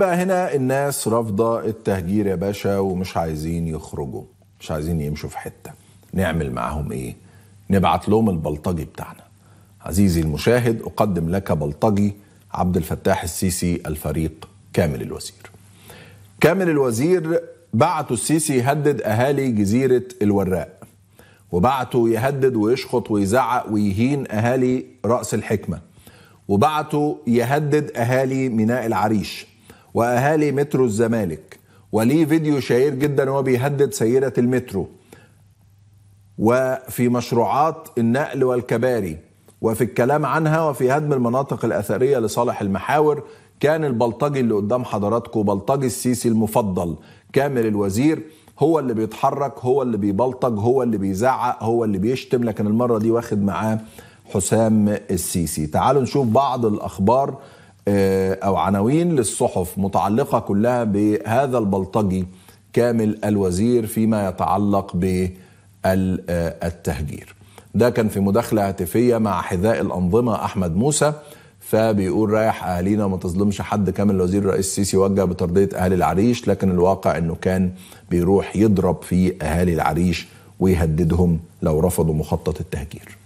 بقى هنا الناس رافضه التهجير يا باشا ومش عايزين يخرجوا مش عايزين يمشوا في حته نعمل معاهم ايه نبعت لهم البلطجي بتاعنا عزيزي المشاهد اقدم لك بلطجي عبد الفتاح السيسي الفريق كامل الوزير كامل الوزير بعته السيسي يهدد اهالي جزيره الوراق وبعته يهدد ويشخط ويزعق ويهين اهالي راس الحكمه وبعته يهدد اهالي ميناء العريش واهالي مترو الزمالك وليه فيديو شهير جدا وهو بيهدد سيره المترو وفي مشروعات النقل والكباري وفي الكلام عنها وفي هدم المناطق الاثريه لصالح المحاور كان البلطجي اللي قدام حضراتكم بلطجي السيسي المفضل كامل الوزير هو اللي بيتحرك هو اللي بيبلطج هو اللي بيزعق هو اللي بيشتم لكن المره دي واخد معاه حسام السيسي تعالوا نشوف بعض الاخبار آه، او عناوين للصحف متعلقه كلها بهذا البلطجي كامل الوزير فيما يتعلق بالتهجير ده كان في مداخله هاتفيه مع حذاء الانظمه احمد موسى فبيقول رايح اهالينا وما تظلمش حد كامل الوزير الرئيس السيسي وجه بترضيه اهالي العريش لكن الواقع انه كان بيروح يضرب في اهالي العريش ويهددهم لو رفضوا مخطط التهجير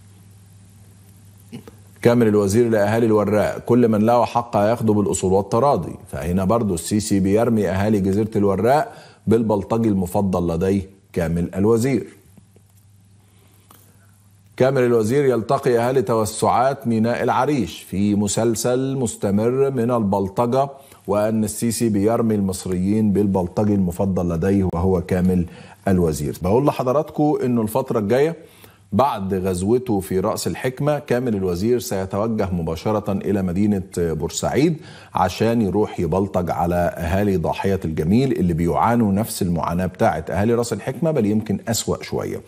كامل الوزير لاهالي الوراق كل من له حق هياخده بالاصول والتراضي فهنا برضو السيسي بيرمي اهالي جزيره الوراق بالبلطجي المفضل لديه كامل الوزير كامل الوزير يلتقي اهالي توسعات ميناء العريش في مسلسل مستمر من البلطجه وان السيسي بيرمي المصريين بالبلطجي المفضل لديه وهو كامل الوزير بقول لحضراتكم انه الفتره الجايه بعد غزوته في رأس الحكمة كامل الوزير سيتوجه مباشرة إلى مدينة بورسعيد عشان يروح يبلطج على أهالي ضاحية الجميل اللي بيعانوا نفس المعاناة بتاعة أهالي رأس الحكمة بل يمكن أسوأ شوية